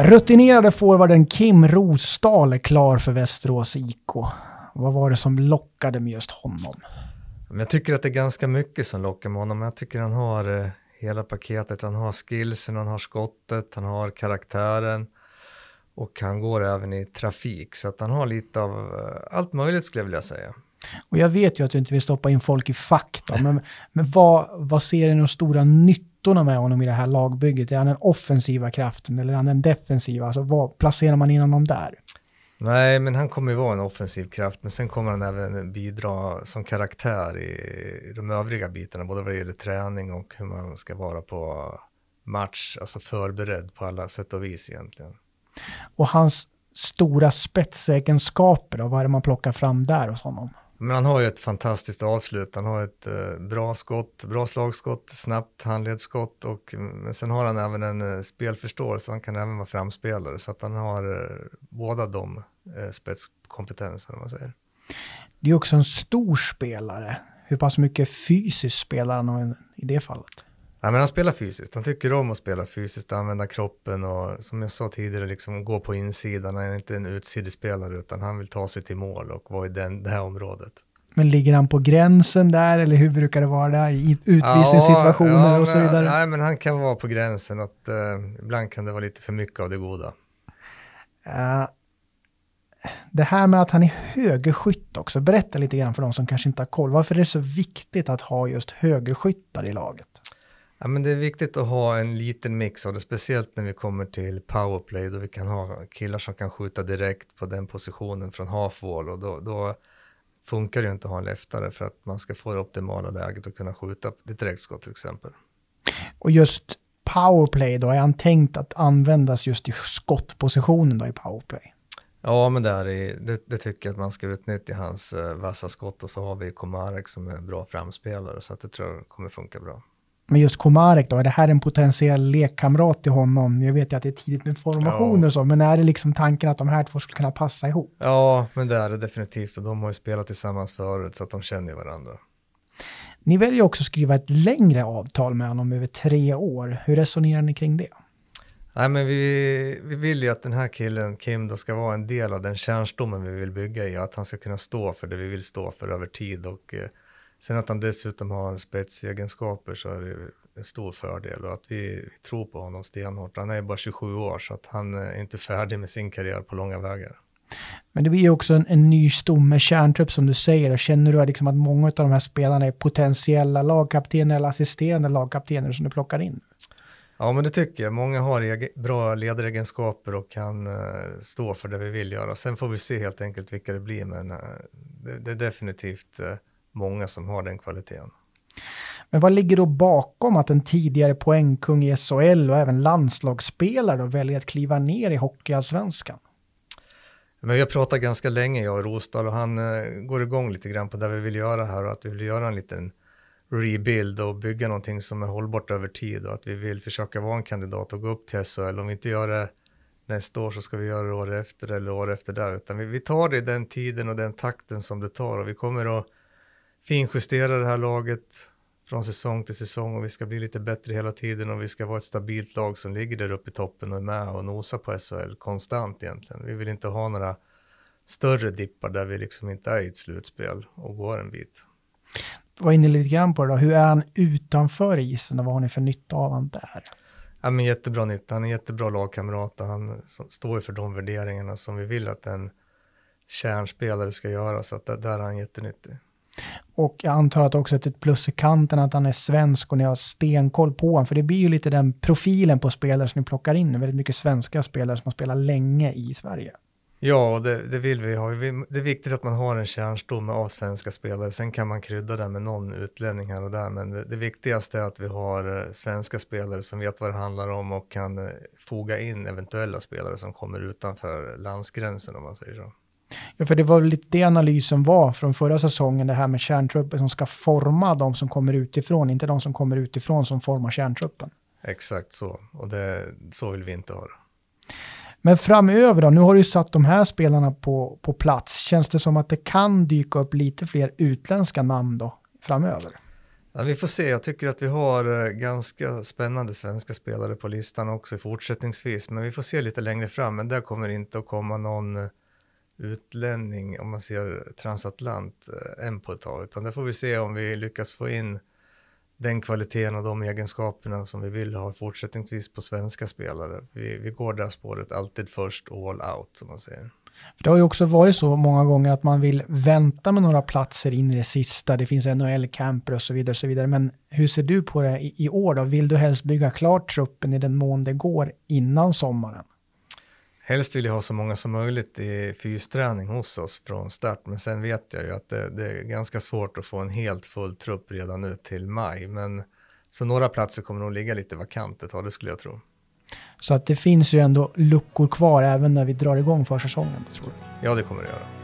Rutinerade forwarden Kim Rosdahl är klar för Västerås IK. Vad var det som lockade med just honom? Jag tycker att det är ganska mycket som lockar med honom. Jag tycker han har eh, hela paketet. Han har skillsen, han har skottet, han har karaktären och han går även i trafik. Så att han har lite av eh, allt möjligt skulle jag vilja säga. Och jag vet ju att du inte vill stoppa in folk i fack, men, men vad, vad ser du de stora nytt nyttorna med honom i det här lagbygget? Är han den offensiva kraften eller är han den defensiva? Alltså, vad placerar man in honom där? Nej, men han kommer ju vara en offensiv kraft, men sen kommer han även bidra som karaktär i de övriga bitarna, både vad det gäller träning och hur man ska vara på match, alltså förberedd på alla sätt och vis egentligen. Och hans stora spetsegenskaper, då, vad är det man plockar fram där hos honom? Men han har ju ett fantastiskt avslut. Han har ett eh, bra skott, bra slagskott, snabbt handledsskott och mm, men sen har han även en eh, spelförståelse. Han kan även vara framspelare så att han har eh, båda de eh, spetskompetenserna. Man säger. Det är också en stor spelare. Hur pass mycket fysiskt spelar han i det fallet? Nej, men han spelar fysiskt, han tycker om att spela fysiskt, använda kroppen och som jag sa tidigare, liksom gå på insidan. Han är inte en utsidespelare utan han vill ta sig till mål och vara i den, det här området. Men ligger han på gränsen där eller hur brukar det vara där? i Utvisningssituationer ja, ja, och så vidare? Nej, men han kan vara på gränsen och eh, uh, ibland kan det vara lite för mycket av det goda. Uh, det här med att han är högerskytt också, berätta lite grann för de som kanske inte har koll. Varför är det så viktigt att ha just högerskyttar i laget? Ja, men det är viktigt att ha en liten mix av det, speciellt när vi kommer till powerplay då vi kan ha killar som kan skjuta direkt på den positionen från half wall och då, då funkar det ju inte att ha en leftare för att man ska få det optimala läget och kunna skjuta ett direktskott till exempel. Och just powerplay då, är han tänkt att användas just i skottpositionen då i powerplay? Ja, men där är, det, det tycker jag att man ska utnyttja hans eh, vassa skott och så har vi Komarek som är en bra framspelare så att det tror jag kommer funka bra. Men just Komarek då, är det här en potentiell lekkamrat till honom? Jag vet ju att det är tidigt med formationer ja. och så, men är det liksom tanken att de här två skulle kunna passa ihop? Ja, men det är det definitivt och de har ju spelat tillsammans förut så att de känner varandra. Ni väljer också att skriva ett längre avtal med honom över tre år. Hur resonerar ni kring det? Nej, men vi, vi vill ju att den här killen, Kim, då ska vara en del av den kärnstommen vi vill bygga i, att han ska kunna stå för det vi vill stå för över tid och eh, Sen att han dessutom har spetsegenskaper så är det en stor fördel och att vi, vi tror på honom stenhårt. Han är bara 27 år så att han är inte färdig med sin karriär på långa vägar. Men det blir ju också en, en ny stomme kärntrupp som du säger. Känner du liksom att många av de här spelarna är potentiella lagkaptener eller assisterande lagkaptener som du plockar in? Ja, men det tycker jag. Många har bra ledaregenskaper och kan uh, stå för det vi vill göra. Sen får vi se helt enkelt vilka det blir, men uh, det, det, är definitivt uh, många som har den kvaliteten. Men vad ligger då bakom att en tidigare poängkung i SHL och även landslagsspelare då väljer att kliva ner i hockeyallsvenskan? Men vi har pratat ganska länge, jag och Rosdahl, och han eh, går igång lite grann på det vi vill göra här och att vi vill göra en liten rebuild och bygga någonting som är hållbart över tid och att vi vill försöka vara en kandidat och gå upp till SHL. Om vi inte gör det nästa år så ska vi göra det år efter eller år efter där, utan vi, vi tar det i den tiden och den takten som det tar och vi kommer att finjustera det här laget från säsong till säsong och vi ska bli lite bättre hela tiden och vi ska vara ett stabilt lag som ligger där uppe i toppen och är med och nosar på SHL konstant egentligen. Vi vill inte ha några större dippar där vi liksom inte är i ett slutspel och går en bit. Du var inne lite grann på det då, hur är han utanför isen och vad har ni för nytta av han där? Ja, men jättebra nytta, han är en jättebra lagkamrat och han står ju för de värderingarna som vi vill att en kärnspelare ska göra så att där är han jättenyttig. Och jag antar att också att ett plus i kanten att han är svensk och ni har stenkoll på honom. För det blir ju lite den profilen på spelare som ni plockar in. Väldigt mycket svenska spelare som har spelat länge i Sverige. Ja, det, det vill vi ha. Det är viktigt att man har en kärnstomme av svenska spelare. Sen kan man krydda det med någon utlänning här och där. Men det, det, viktigaste är att vi har eh, svenska spelare som vet vad det handlar om och kan eh, foga in eventuella spelare som kommer utanför landsgränsen om man säger så. Ja, för det var lite det analysen var från förra säsongen, det här med kärntruppen som ska forma de som kommer utifrån, inte de som kommer utifrån som formar kärntruppen. Exakt så, och det, så vill vi inte ha det. Men framöver då, nu har du ju satt de här spelarna på, på plats, känns det som att det kan dyka upp lite fler utländska namn då framöver? Ja, vi får se, jag tycker att vi har eh, ganska spännande svenska spelare på listan också fortsättningsvis, men vi får se lite längre fram, men där kommer inte att komma någon eh, utlänning, om man ser transatlant, än eh, på ett tag. Utan där får vi se om vi lyckas få in den kvaliteten och de egenskaperna som vi vill ha fortsättningsvis på svenska spelare. Vi, vi går det här spåret alltid först, all out som man säger. För det har ju också varit så många gånger att man vill vänta med några platser in i det sista. Det finns NHL-camper och så vidare. Och så vidare. Men hur ser du på det i, i år då? Vill du helst bygga klart truppen i den mån det går innan sommaren? helst vill jag ha så många som möjligt i fysträning hos oss från start. Men sen vet jag ju att det, det, är ganska svårt att få en helt full trupp redan nu till maj. Men så några platser kommer nog ligga lite vakant ett tag, det skulle jag tro. Så att det finns ju ändå luckor kvar även när vi drar igång försäsongen? Tror jag. Ja, det kommer det göra.